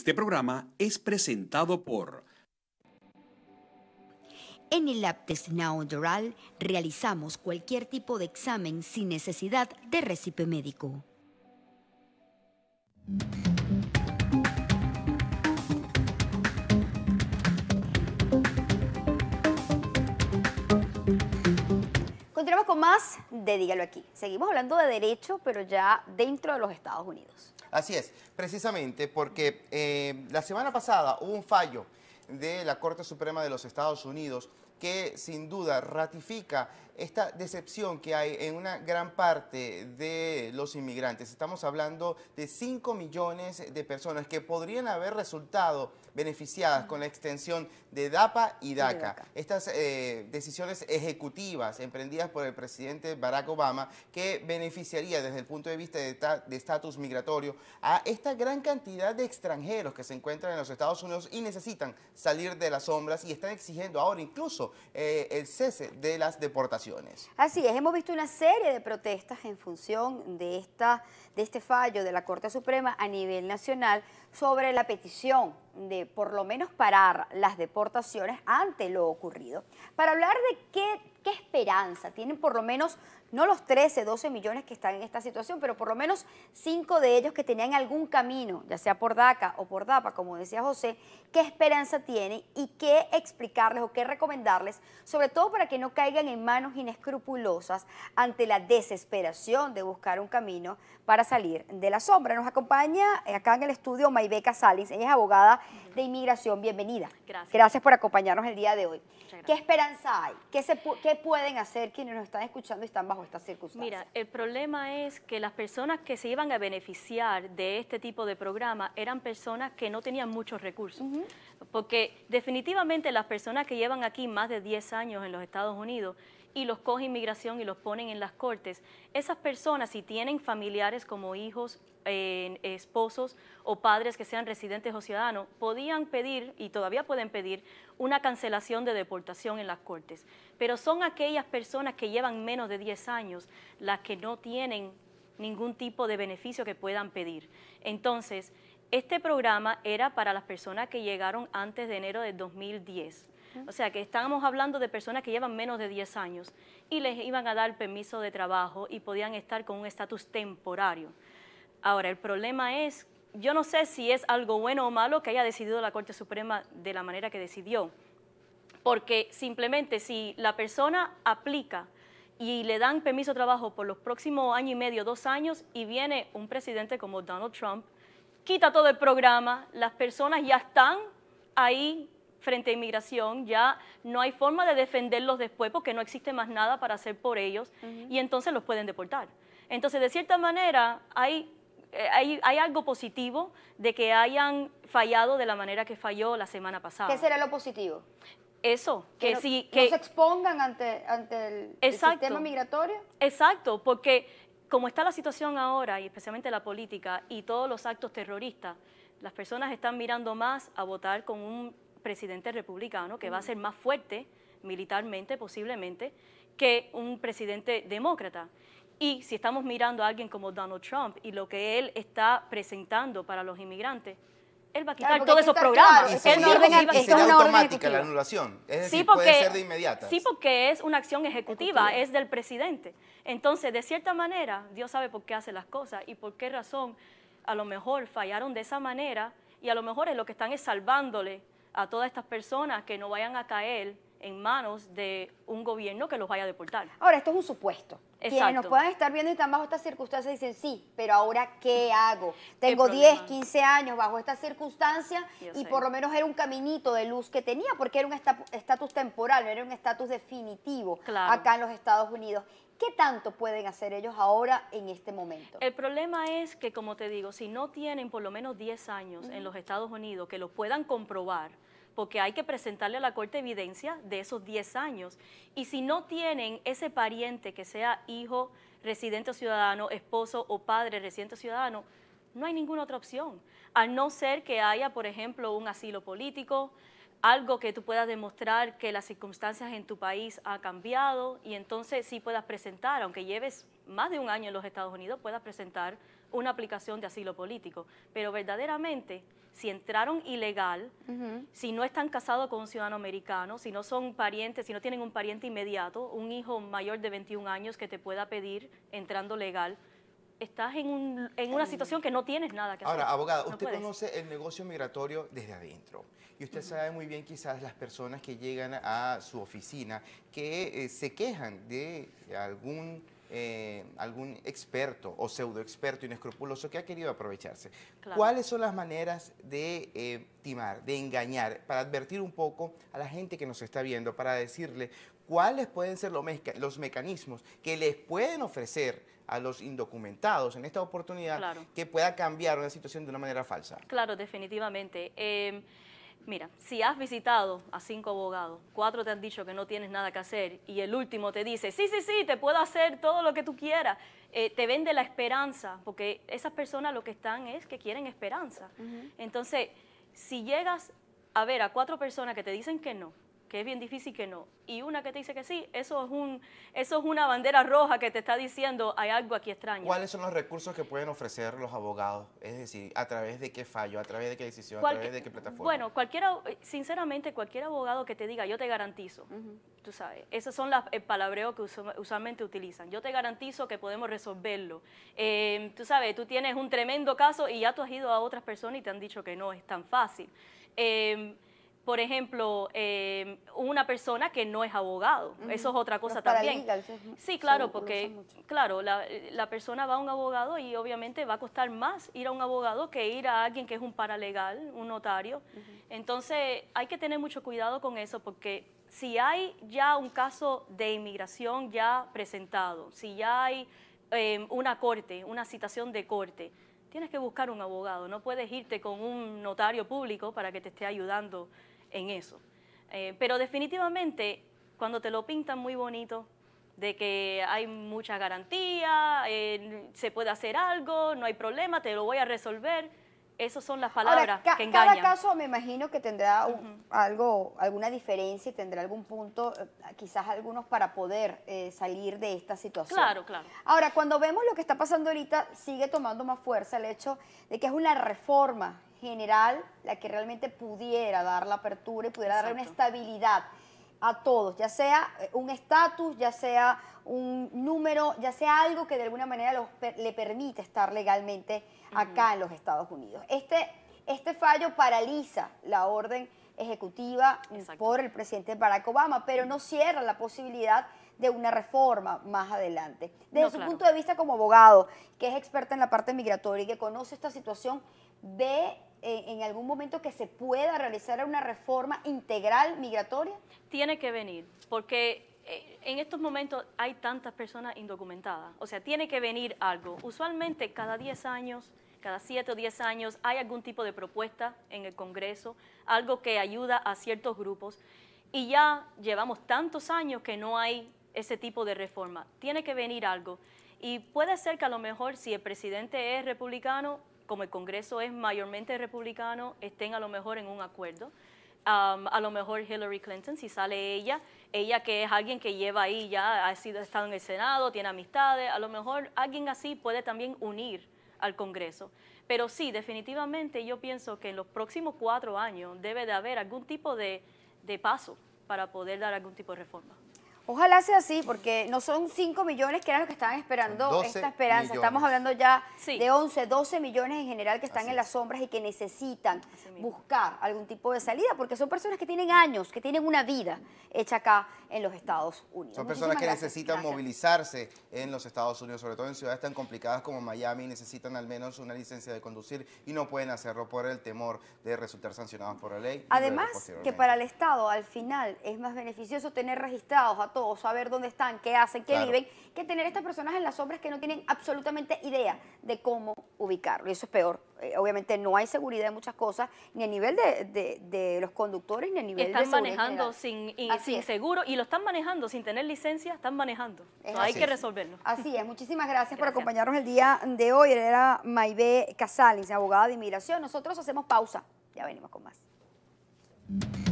Este programa es presentado por... En el Now Oral realizamos cualquier tipo de examen sin necesidad de recipe médico. Continuamos con más de Dígalo aquí. Seguimos hablando de derecho, pero ya dentro de los Estados Unidos. Así es, precisamente porque eh, la semana pasada hubo un fallo de la Corte Suprema de los Estados Unidos que sin duda ratifica esta decepción que hay en una gran parte de los inmigrantes. Estamos hablando de 5 millones de personas que podrían haber resultado beneficiadas con la extensión de DAPA y DACA. Estas eh, decisiones ejecutivas emprendidas por el presidente Barack Obama que beneficiaría desde el punto de vista de estatus migratorio a esta gran cantidad de extranjeros que se encuentran en los Estados Unidos y necesitan salir de las sombras y están exigiendo ahora incluso eh, el cese de las deportaciones. Así es, hemos visto una serie de protestas en función de, esta, de este fallo de la Corte Suprema a nivel nacional sobre la petición de por lo menos parar las deportaciones ante lo ocurrido. Para hablar de qué ¿Qué esperanza? Tienen por lo menos, no los 13, 12 millones que están en esta situación, pero por lo menos 5 de ellos que tenían algún camino, ya sea por DACA o por DAPA, como decía José, ¿qué esperanza tienen y qué explicarles o qué recomendarles, sobre todo para que no caigan en manos inescrupulosas ante la desesperación de buscar un camino para salir de la sombra? Nos acompaña eh, acá en el estudio Maybeca Salins, ella es abogada de inmigración, bienvenida. Gracias. Gracias por acompañarnos el día de hoy. ¿Qué esperanza hay? ¿Qué se ¿Qué pueden hacer quienes nos están escuchando y están bajo estas circunstancias? Mira, el problema es que las personas que se iban a beneficiar de este tipo de programa eran personas que no tenían muchos recursos. Porque definitivamente las personas que llevan aquí más de 10 años en los Estados Unidos y los coge inmigración y los ponen en las cortes, esas personas, si tienen familiares como hijos, eh, esposos o padres que sean residentes o ciudadanos, podían pedir, y todavía pueden pedir, una cancelación de deportación en las cortes. Pero son aquellas personas que llevan menos de 10 años las que no tienen ningún tipo de beneficio que puedan pedir. Entonces, este programa era para las personas que llegaron antes de enero de 2010. O sea que estábamos hablando de personas que llevan menos de 10 años y les iban a dar permiso de trabajo y podían estar con un estatus temporario. Ahora, el problema es, yo no sé si es algo bueno o malo que haya decidido la Corte Suprema de la manera que decidió, porque simplemente si la persona aplica y le dan permiso de trabajo por los próximos año y medio, dos años, y viene un presidente como Donald Trump, quita todo el programa, las personas ya están ahí frente a inmigración, ya no hay forma de defenderlos después porque no existe más nada para hacer por ellos y entonces los pueden deportar. Entonces, de cierta manera, hay, eh, hay, hay, algo positivo de que hayan fallado de la manera que falló la semana pasada. ¿Qué será lo positivo? Eso, que, Que, se expongan ante, ante el, exacto, el sistema migratorio. Exacto, porque como está la situación ahora, y especialmente la política y todos los actos terroristas, las personas están mirando más a votar con un presidente republicano que va a ser más fuerte militarmente posiblemente que un presidente demócrata. Y si estamos mirando a alguien como Donald Trump y lo que él está presentando para los inmigrantes, él va a quitar todos esos programas. es automática la anulación. sí porque, puede ser de inmediata. Sí, porque es una acción ejecutiva, ejecutiva, es del presidente. Entonces, de cierta manera, Dios sabe por qué hace las cosas y por qué razón a lo mejor fallaron de esa manera y a lo mejor es lo que están es salvándole a todas estas personas que no vayan a caer en manos de un gobierno que los vaya a deportar. Ahora, esto es un supuesto. Exacto. Quienes nos puedan estar viendo y están bajo estas circunstancias dicen, sí, pero ahora, ¿qué hago? Tengo 10, 15 años bajo estas circunstancias y por lo menos era un caminito de luz que tenía, porque era un estatus temporal, no era un estatus definitivo acá en los Estados Unidos. ¿Qué tanto pueden hacer ellos ahora en este momento? El problema es que, como te digo, si no tienen por lo menos 10 años en los Estados Unidos que lo puedan comprobar, porque hay que presentarle a la Corte evidencia de esos 10 años. Y si no tienen ese pariente que sea hijo residente o ciudadano, esposo o padre residente o ciudadano, no hay ninguna otra opción, a no ser que haya, por ejemplo, un asilo político, algo que tú puedas demostrar que las circunstancias en tu país han cambiado y entonces sí puedas presentar, aunque lleves más de un año en los Estados Unidos pueda presentar una aplicación de asilo político. Pero verdaderamente, si entraron ilegal, si no están casados con un ciudadano americano, si no son parientes, si no tienen un pariente inmediato, un hijo mayor de 21 años que te pueda pedir entrando legal, estás en, un, en una situación que no tienes nada que hacer. Ahora, abogada, usted conoce el negocio migratorio desde adentro. Y usted sabe muy bien quizás las personas que llegan a su oficina que eh, se quejan de algún eh, algún experto o pseudo experto inescrupuloso que ha querido aprovecharse. ¿Cuáles son las maneras de eh, timar, de engañar, para advertir un poco a la gente que nos está viendo, para decirle cuáles pueden ser los, mecanismos que les pueden ofrecer a los indocumentados en esta oportunidad que pueda cambiar una situación de una manera falsa? Claro, definitivamente. Em, Mira, si has visitado a cinco abogados, cuatro te han dicho que no tienes nada que hacer y el último te dice, sí, sí, sí, te puedo hacer todo lo que tú quieras, eh, te vende la esperanza, porque esas personas lo que están es que quieren esperanza. Entonces, si llegas a ver a cuatro personas que te dicen que no, que es bien difícil que no, y una que te dice que sí, eso es, un, eso es una bandera roja que te está diciendo hay algo aquí extraño. ¿Cuáles son los recursos que pueden ofrecer los abogados? Es decir, ¿a través de qué fallo, a través de qué decisión, a través de qué plataforma? Bueno, eh, sinceramente, cualquier abogado que te diga yo te garantizo, tú sabes, esos son las, eh, palabreos que usualmente utilizan, yo te garantizo que podemos resolverlo. Em, tú sabes, tú tienes un tremendo caso y ya tú has ido a otras personas y te han dicho que no, es tan fácil. Em, por ejemplo, em, una persona que no es abogado. Eso es otra cosa también. Sí, claro, porque claro, la, persona va a un abogado y obviamente va a costar más ir a un abogado que ir a alguien que es un paralegal, un notario. Entonces, hay que tener mucho cuidado con eso porque si hay ya un caso de inmigración ya presentado, si ya hay em, una corte, una citación de corte, tienes que buscar un abogado, no puedes irte con un notario público para que te esté ayudando en eso. Eh, pero definitivamente, cuando te lo pintan muy bonito, de que hay mucha garantía, eh, se puede hacer algo, no hay problema, te lo voy a resolver, esas son las palabras que engañan. Cada caso me imagino que tendrá algo, alguna diferencia y tendrá algún punto, eh, quizás algunos para poder eh, salir de esta situación. Claro, claro. Ahora, cuando vemos lo que está pasando ahorita, sigue tomando más fuerza el hecho de que es una reforma general la que realmente pudiera dar la apertura y pudiera dar darle una estabilidad a todos, ya sea eh, un estatus, ya sea un número, ya sea algo que de alguna manera le permite estar legalmente acá en los Estados Unidos. Este, este fallo paraliza la orden ejecutiva por el presidente Barack Obama, pero no cierra la posibilidad de una reforma más adelante. Desde su punto de vista como abogado, que es experta en la parte migratoria y que conoce esta situación, ve eh, en algún momento que se pueda realizar una reforma integral migratoria? Tiene que venir, porque eh, en estos momentos hay tantas personas indocumentadas, o sea, tiene que venir algo. Usualmente cada 10 años, cada 7 o 10 años hay algún tipo de propuesta en el Congreso, algo que ayuda a ciertos grupos, y ya llevamos tantos años que no hay ese tipo de reforma. Tiene que venir algo. Y puede ser que a lo mejor si el presidente es republicano, como el Congreso es mayormente republicano, estén a lo mejor en un acuerdo. Um, a lo mejor Hillary Clinton, si sale ella, ella que es alguien que lleva ahí, ya ha sido estado en el Senado, tiene amistades, a lo mejor alguien así puede también unir al Congreso. Pero sí, definitivamente yo pienso que en los próximos cuatro años debe de haber algún tipo de paso para poder dar algún tipo de reforma. Ojalá sea así, porque no son 5 millones que eran los que estaban esperando esta esperanza. Estamos hablando ya de 11, 12 millones en general que están en las sombras y que necesitan buscar algún tipo de salida, porque son personas que tienen años, que tienen una vida hecha acá en los Estados Unidos. Son personas que necesitan movilizarse en los Estados Unidos, sobre todo en ciudades tan complicadas como Miami, necesitan al menos una licencia de conducir y no pueden hacerlo por el temor de resultar sancionados por la ley. Además, que para el Estado, al final, es más beneficioso tener registrados a todos o saber dónde están, qué hacen, qué viven, que tener estas personas en las sombras que no tienen absolutamente idea de cómo ubicarlo. Y eso es peor. Eh, obviamente no hay seguridad en muchas cosas, ni a nivel de, los conductores, ni a nivel están de Están manejando sin, seguro y lo están manejando sin tener licencia, están manejando. hay que resolverlo. Así es. Muchísimas gracias, por acompañarnos el día de hoy. Era Maibé Casales, abogada de inmigración. Nosotros hacemos pausa. Ya venimos con más.